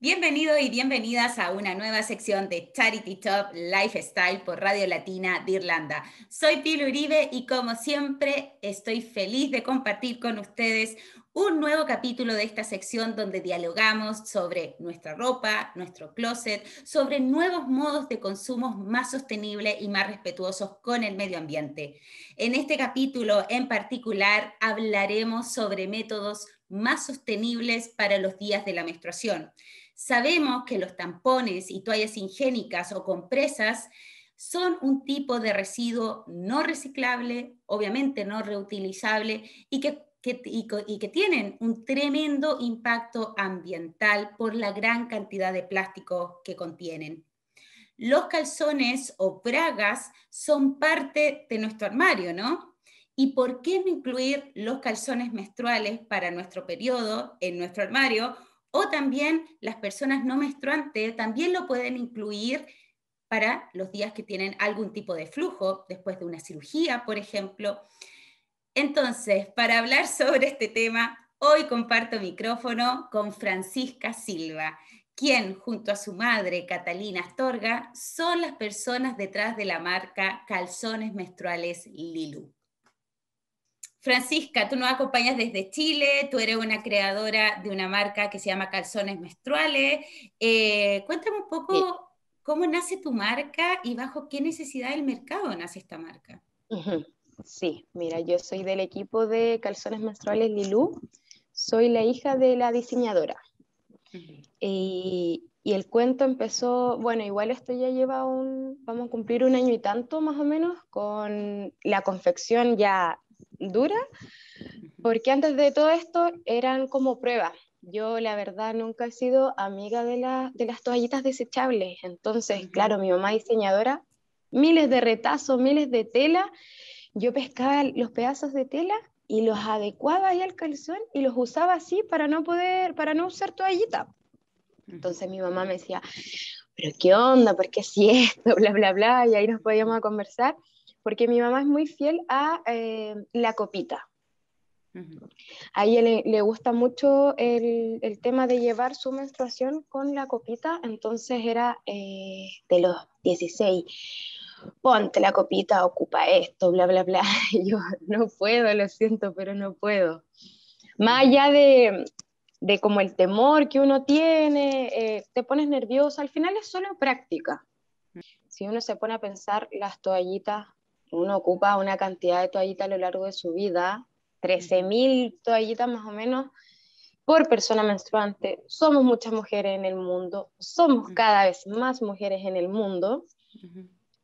Bienvenido y bienvenidas a una nueva sección de Charity Top Lifestyle por Radio Latina de Irlanda. Soy Pilo Uribe y como siempre estoy feliz de compartir con ustedes un nuevo capítulo de esta sección donde dialogamos sobre nuestra ropa, nuestro closet, sobre nuevos modos de consumo más sostenibles y más respetuosos con el medio ambiente. En este capítulo en particular hablaremos sobre métodos más sostenibles para los días de la menstruación. Sabemos que los tampones y toallas ingénicas o compresas son un tipo de residuo no reciclable, obviamente no reutilizable, y que, que tienen un tremendo impacto ambiental por la gran cantidad de plástico que contienen. Los calzones o bragas son parte de nuestro armario, ¿no? ¿Y por qué no incluir los calzones menstruales para nuestro periodo en nuestro armario? O también las personas no menstruantes también lo pueden incluir para los días que tienen algún tipo de flujo, después de una cirugía, por ejemplo. Entonces, para hablar sobre este tema, hoy comparto micrófono con Francisca Silva, quien junto a su madre, Catalina Astorga, son las personas detrás de la marca Calzones Menstruales Lilu. Francisca, tú nos acompañas desde Chile, tú eres una creadora de una marca que se llama Calzones Menstruales. Eh, cuéntame un poco cómo nace tu marca y bajo qué necesidad del mercado nace esta marca. Sí, mira, yo soy del equipo de Calzones Menstruales Lilú, soy la hija de la diseñadora. y, y, el cuento empezó, bueno, igual esto ya lleva un, vamos a cumplir un año y tanto más o menos, con la confección ya dura, porque antes de todo esto eran como pruebas. Yo la verdad nunca he sido amiga de, las toallitas desechables, entonces, claro, mi mamá diseñadora, miles de retazos, miles de tela, yo pescaba los pedazos de tela y los adecuaba ahí al calzón y los usaba así para no poder, para no usar toallita. Entonces mi mamá me decía, pero ¿qué onda? ¿Por qué si esto? Bla, bla, bla, y ahí nos podíamos conversar porque mi mamá es muy fiel a eh, la copita. A ella le, gusta mucho el, tema de llevar su menstruación con la copita, entonces era eh, de los 16, ponte la copita, ocupa esto, bla, bla, bla. Y yo no puedo, lo siento, pero no puedo. Más allá de, como el temor que uno tiene, eh, te pones nerviosa, al final es solo práctica. Si uno se pone a pensar, las toallitas uno ocupa una cantidad de toallitas a lo largo de su vida, 13.000 toallitas más o menos por persona menstruante. Somos muchas mujeres en el mundo, somos cada vez más mujeres en el mundo.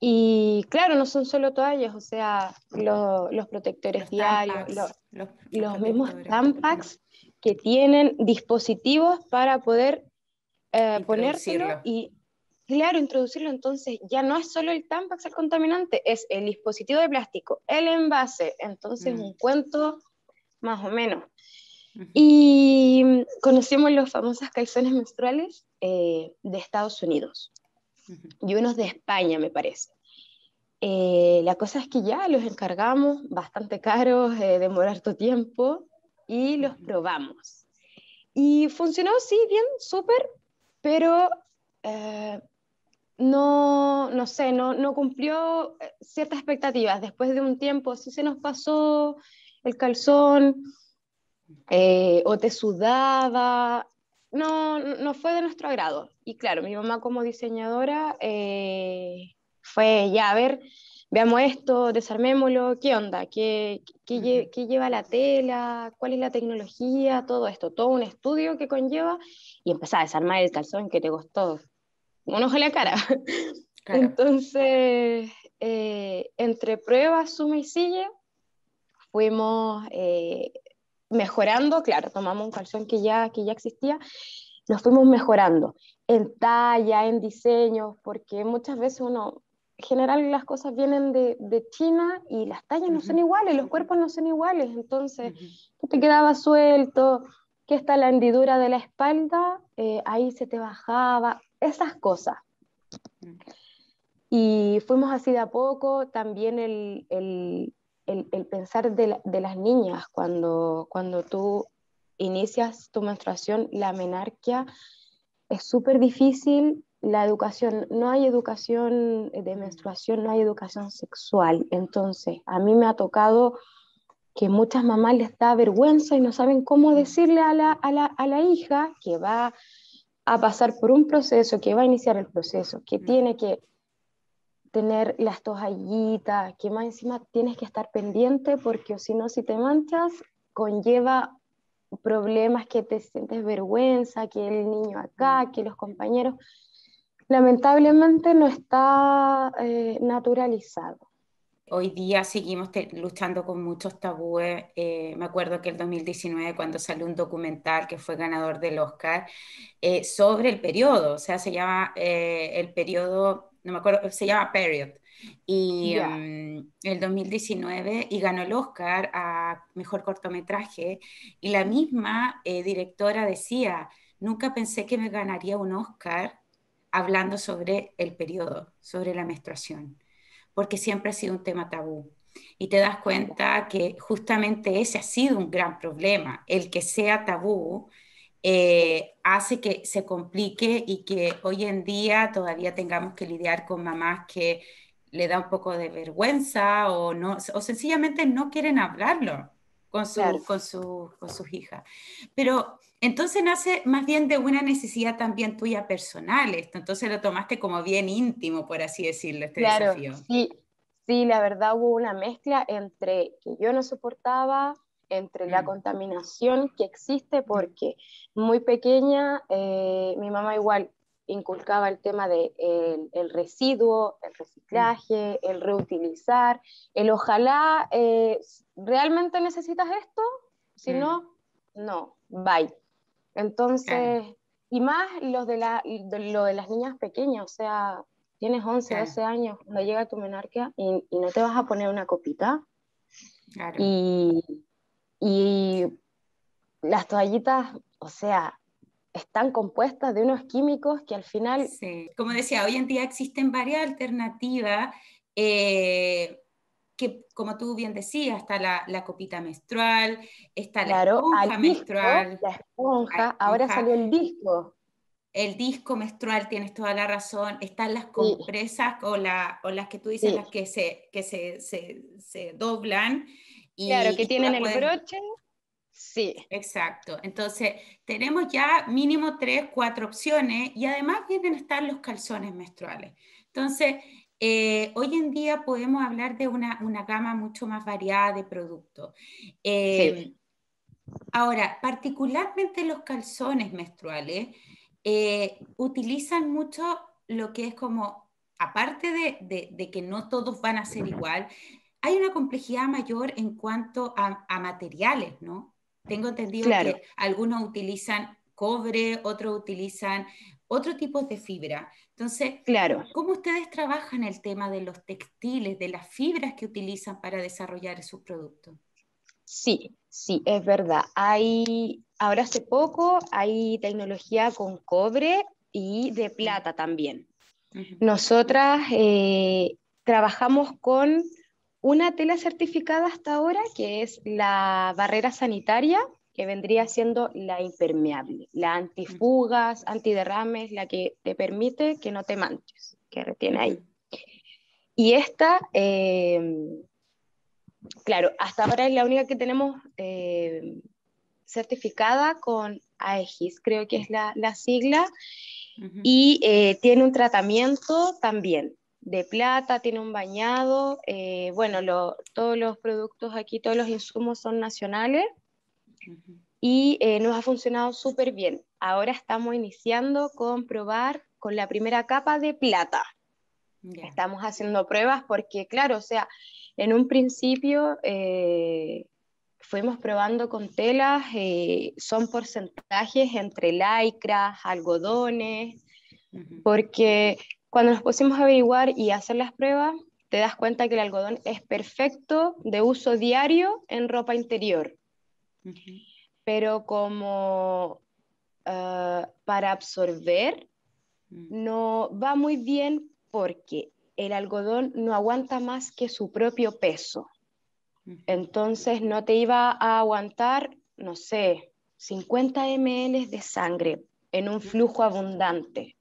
Y claro, no son solo toallas, o sea, los protectores diarios, los, los, mismos tampacs que tienen dispositivos para poder eh, y Claro, introducirlo entonces ya no es solo el Tampax el contaminante, es el dispositivo de plástico, el envase, entonces un mm. cuento más o menos. Y conocimos los famosos calzones menstruales eh, de Estados Unidos y unos de España, me parece. Eh, la cosa es que ya los encargamos, bastante caros, eh, demorar tu tiempo, y los probamos. Y funcionó, sí, bien, súper, pero no, no sé, no, no cumplió eh, ciertas expectativas. Después de un tiempo, si se nos pasó el calzón eh, o te sudaba, no, no fue de nuestro agrado. Y claro, mi mamá como diseñadora eh, fue ya a ver, veamos esto, desarmémoslo, ¿qué onda? ¿Qué, lleva la tela? ¿Cuál es la tecnología? Todo esto, todo un estudio que conlleva y empezar a desarmar el calzón que te gustó un ojo la cara. Entonces, eh, entre pruebas, suma y sigue, fuimos eh, mejorando, claro, tomamos un calzón que ya, que ya existía, nos fuimos mejorando en talla, en diseño, porque muchas veces uno, en general las cosas vienen de, de China y las tallas no son iguales, los cuerpos no son iguales, entonces, te quedaba suelto? que está la hendidura de la espalda, eh, ahí se te bajaba, esas cosas. Mm. Y fuimos así de a poco, también el, el, el, pensar de, las niñas, cuando, cuando tú inicias tu menstruación, la menarquia es súper difícil, la educación, no hay educación de mm. menstruación, no hay educación sexual, entonces a mí me ha tocado que muchas mamás les da vergüenza y no saben cómo mm. decirle a la, a la, a la hija que va a pasar por un proceso, que va a iniciar el proceso, que mm. tiene que tener las toallitas, que más encima tienes que estar pendiente porque si no, si te manchas, conlleva problemas que te sientes vergüenza, que el niño acá, mm. que los compañeros, lamentablemente no está eh, naturalizado. Hoy día seguimos luchando con muchos tabúes. Eh, me acuerdo que el 2019, cuando salió un documental que fue ganador del Oscar, eh, sobre el periodo, o sea, se llama eh, el periodo, no me acuerdo, se llama Period. Y mm, el 2019 y ganó el Oscar a Mejor Cortometraje. Y la misma directora decía, nunca pensé que me ganaría un Oscar hablando sobre el periodo, sobre la menstruación porque siempre ha sido un tema tabú. Y te das cuenta que justamente ese ha sido un gran problema, el que sea tabú. Eh, hace que se complique y que hoy en día todavía tengamos que lidiar con mamás que le da un poco de vergüenza o, no, o sencillamente no quieren hablarlo con, su, con, su, con sus hijas. Pero entonces nace más bien de una necesidad también tuya personal esto, entonces lo tomaste como bien íntimo, por así decirlo, este claro, desafío. Sí, sí, la verdad hubo una mezcla entre que yo no soportaba, entre la mm. contaminación que existe, mm. porque muy pequeña eh, mi mamá igual inculcaba el tema del de, el, residuo, el reciclaje, mm. el reutilizar, el ojalá, eh, ¿realmente necesitas esto? Si no, no, bye. Entonces, y más los de, lo de las niñas pequeñas, o sea, tienes 11, 12 años cuando llega tu menarquia y, no te vas a poner una copita. Y, las toallitas, o sea, están compuestas de unos químicos que al final... Sí. Como decía, hoy en día existen varias alternativas. Eh, que, como tú bien decías, está la, copita menstrual, está la esponja menstrual. la esponja, ahora salió el disco. El disco menstrual, tienes toda la razón. Están las compresas o, las que tú dices, las que se, que se, doblan. claro, que tienen el broche. Sí. Exacto. Entonces, tenemos ya mínimo tres, cuatro opciones y además vienen a estar los calzones menstruales. Entonces, eh, hoy en día podemos hablar de una, gama mucho más variada de productos. Eh, ahora, particularmente los calzones menstruales eh, utilizan mucho lo que es como, aparte de, que no todos van a ser igual, hay una complejidad mayor en cuanto a, materiales, ¿no? Tengo entendido que algunos utilizan cobre, otros utilizan otro tipo de fibra. Entonces, claro. ¿cómo ustedes trabajan el tema de los textiles, de las fibras que utilizan para desarrollar sus productos? Sí, sí, es verdad. Hay, ahora hace poco hay tecnología con cobre y de plata también. Nosotras eh, trabajamos con una tela certificada hasta ahora, que es la barrera sanitaria, que vendría siendo la impermeable, la antifugas, antiderrames, la que te permite que no te manches, que retiene ahí. Y esta, em, claro, hasta ahora es la única que tenemos em, certificada con AEGIS, creo que es la, sigla, y eh, tiene un tratamiento también de plata, tiene un bañado, eh, bueno, todos los productos aquí, todos los insumos son nacionales y eh, nos ha funcionado súper bien. Ahora estamos iniciando con probar con la primera capa de plata. Estamos haciendo pruebas porque, claro, o sea, en un principio eh, fuimos probando con telas, eh, son porcentajes entre lycra algodones, porque cuando nos pusimos a averiguar y hacer las pruebas, te das cuenta que el algodón es perfecto de uso diario en ropa interior. Pero como ah, para absorber, mm. no va muy bien porque el algodón no aguanta más que su propio peso. Entonces no te iba a aguantar, no sé, 50 ml de sangre en un flujo abundante.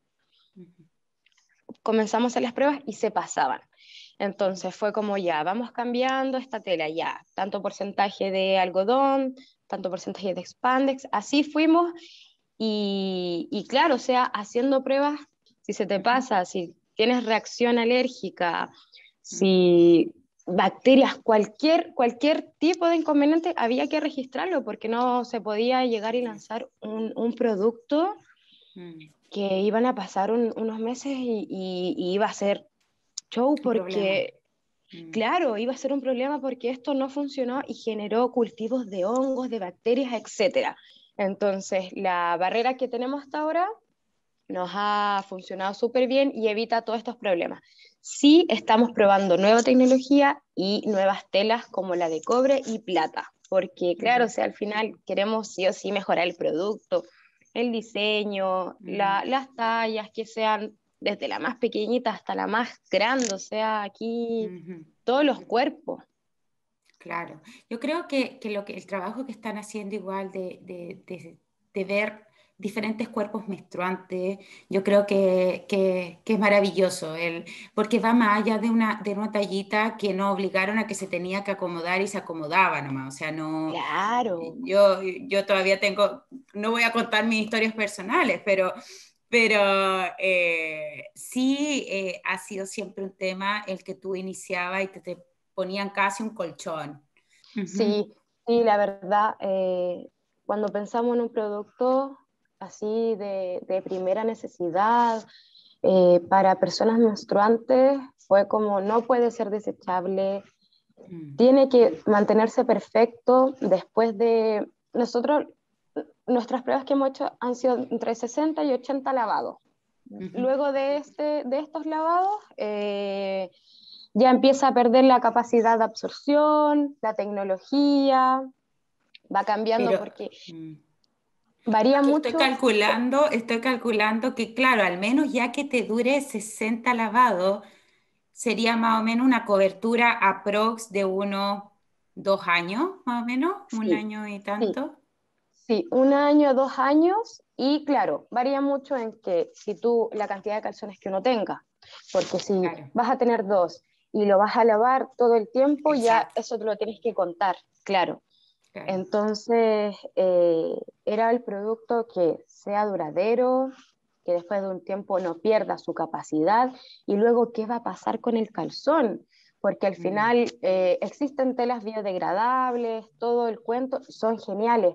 Comenzamos a las pruebas y se pasaban. Entonces fue como ya, vamos cambiando esta tela ya, tanto porcentaje de algodón, tanto porcentaje de expandex, así fuimos y, claro, o sea, haciendo pruebas, si se te pasa, si tienes reacción alérgica, si bacterias, cualquier, cualquier tipo de inconveniente, había que registrarlo porque no se podía llegar y lanzar un, producto mm. que iban a pasar unos meses y, iba a ser show porque... Mm. Claro, iba a ser un problema porque esto no funcionó y generó cultivos de hongos, de bacterias, etc. Entonces, la barrera que tenemos hasta ahora nos ha funcionado súper bien y evita todos estos problemas. Sí, estamos probando nueva tecnología y nuevas telas como la de cobre y plata, porque mm. claro, al final queremos sí o sí mejorar el producto, el diseño, mm. las tallas que sean desde la más pequeñita hasta la más grande, o sea, aquí todos los cuerpos. Claro, yo creo que, que, lo que el trabajo que están haciendo igual de, de, de, ver diferentes cuerpos menstruantes, yo creo que, que, es maravilloso, el, porque va más allá de una, de una tallita que no obligaron a que se tenía que acomodar y se acomodaba nomás, o sea, no... Claro. Yo, yo todavía tengo, no voy a contar mis historias personales, pero pero eh, sí eh, ha sido siempre un tema el que tú iniciabas y te, te, ponían casi un colchón. Sí, la verdad, eh, cuando pensamos en un producto así de, primera necesidad para personas menstruantes, fue como no puede ser desechable, mm. tiene que mantenerse perfecto después de... Nosotros nuestras pruebas que hemos hecho han sido entre 60 y 80 lavados. Luego de, este, de estos lavados, eh, ya empieza a perder la capacidad de absorción, la tecnología, va cambiando porque mm, varía mucho. Estoy calculando, estoy calculando que, claro, al menos ya que te dure 60 lavados, sería más o menos una cobertura aprox de uno, dos años, más o menos, un año y tanto. Sí, un año, dos años, y claro, varía mucho en que si tú, la cantidad de calzones que uno tenga, porque si vas a tener dos y lo vas a lavar todo el tiempo, ya eso te lo tienes que contar, claro. Entonces, eh, era el producto que sea duradero, que después de un tiempo no pierda su capacidad, y luego, ¿qué va a pasar con el calzón? porque al mm. final eh, existen telas biodegradables, todo el cuento, son geniales,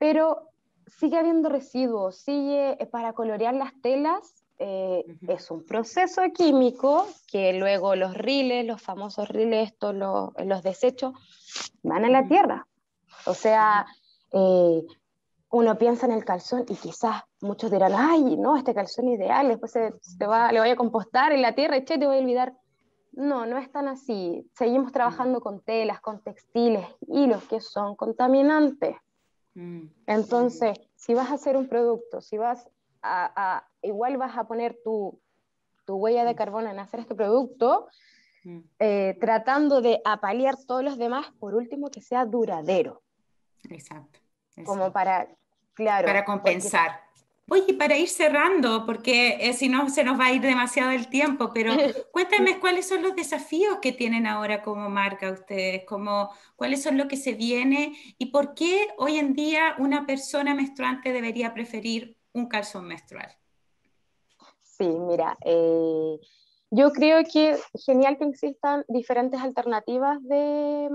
pero sigue habiendo residuos, sigue eh, para colorear las telas. Eh, es un proceso químico que luego los riles, los famosos riles, estos, los, desechos, van a la tierra. O sea, eh, uno piensa en el calzón y quizás muchos dirán, ay, no, este calzón ideal, después se, le voy a compostar en la tierra, y che, te voy a olvidar. No, no es tan así. Seguimos trabajando con telas, con textiles, y los que son contaminantes. Mm. Entonces, si vas a hacer un producto, si vas a, igual vas a poner tu, huella de mm. carbono en hacer este producto, mm. eh, tratando de apalear todos los demás, por último, que sea duradero. Exacto. Como para, claro. Para compensar. Oye, para ir cerrando, porque eh, si no se nos va a ir demasiado el tiempo, pero cuéntame cuáles son los desafíos que tienen ahora como marca ustedes, como, cuáles son lo que se viene y por qué hoy en día una persona menstruante debería preferir un calzón menstrual. Sí, mira, eh, yo creo que genial que existan diferentes alternativas de,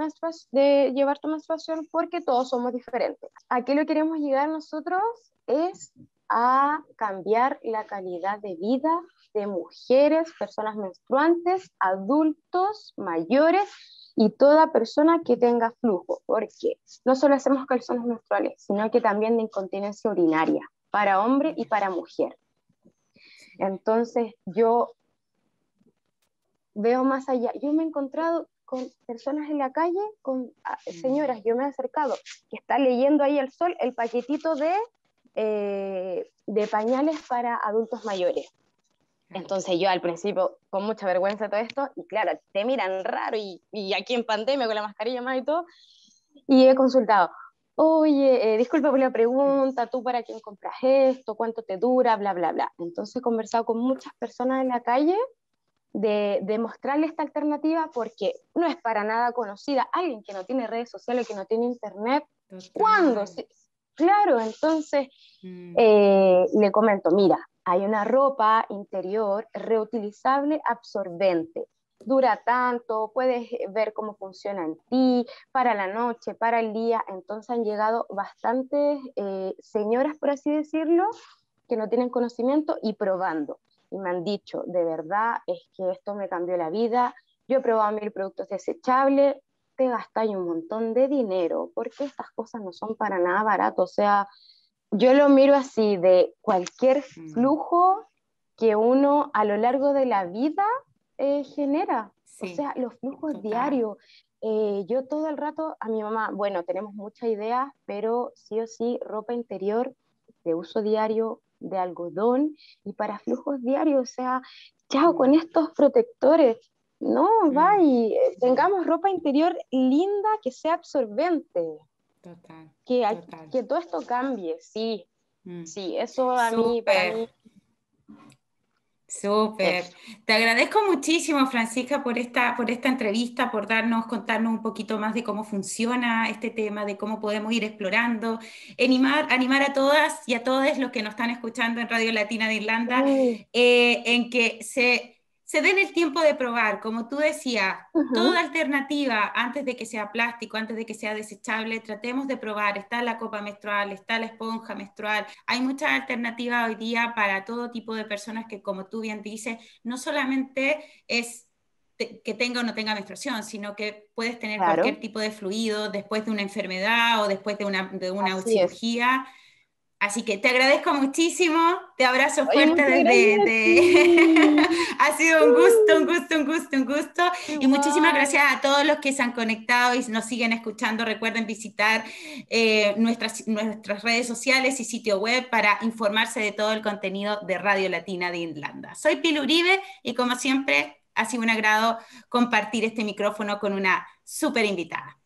de llevar tu menstruación porque todos somos diferentes. ¿A qué lo queremos llegar nosotros? Es a cambiar la calidad de vida de mujeres, personas menstruantes, adultos, mayores y toda persona que tenga flujo, porque no solo hacemos calzones menstruales, sino que también de incontinencia urinaria para hombre y para mujer. Entonces yo veo más allá. Yo me he encontrado con personas en la calle, con ah, mm. señoras, yo me he acercado, que está leyendo ahí al sol el paquetito de eh, de pañales para adultos mayores. Entonces yo al principio con mucha vergüenza todo esto, y claro, te miran raro y, y aquí en pandemia con la mascarilla más y todo, y he consultado, oye, eh, disculpa por la pregunta, ¿tú para quién compras esto? ¿Cuánto te dura? Bla, bla, bla. Entonces he conversado con muchas personas en la calle de, de mostrarle esta alternativa porque no es para nada conocida. Alguien que no tiene redes sociales, que no tiene internet, ¿cuándo? claro, entonces mm. eh, le comento, mira, hay una ropa interior reutilizable absorbente. Dura tanto, puedes eh, ver cómo funciona en ti, para la noche, para el día. Entonces han llegado bastantes eh, señoras, por así decirlo, que no tienen conocimiento y probando. Y me han dicho, de verdad, es que esto me cambió la vida. Yo he probado mil productos desechables, te gastáis un montón de dinero, porque estas cosas no son para nada barato. O sea, yo lo miro así de cualquier mm. flujo que uno a lo largo de la vida eh, genera. o sea, los flujos diarios. Eh, yo todo el rato a mi mamá, bueno, tenemos muchas ideas, pero sí o sí, ropa interior de uso diario, de algodón y para flujos diarios. O sea, chao con mm. estos protectores, no, va mm. eh, tengamos ropa interior linda que sea absorbente. Total. Que, que todo esto cambie, sí. Mm. Sí, eso a mí. Para mí... Súper. Te agradezco muchísimo, Francisca, por esta, por esta entrevista, por darnos, contarnos un poquito más de cómo funciona este tema, de cómo podemos ir explorando, animar, animar a todas y a todos los que nos están escuchando en Radio Latina de Irlanda, eh, en que se se den el tiempo de probar, como tú decías, toda alternativa, antes de que sea plástico, antes de que sea desechable, tratemos de probar. Está la copa menstrual, está la esponja menstrual. Hay muchas alternativas hoy día para todo tipo de personas que, como tú bien dices, no solamente es que tenga o no tenga menstruación, sino que puedes tener cualquier tipo de fluido después de una enfermedad o después de una, de cirugía. Así que te agradezco muchísimo, te abrazo fuerte ha sido un gusto, un uh. gusto, un gusto, un gusto. Y muchísimas gracias a todos los que se han conectado y nos siguen escuchando. Recuerden visitar eh, nuestras, nuestras redes sociales y sitio web para informarse de todo el contenido de Radio Latina de Irlanda. Soy Pil Uribe y como siempre ha sido un agrado compartir este micrófono con una súper invitada.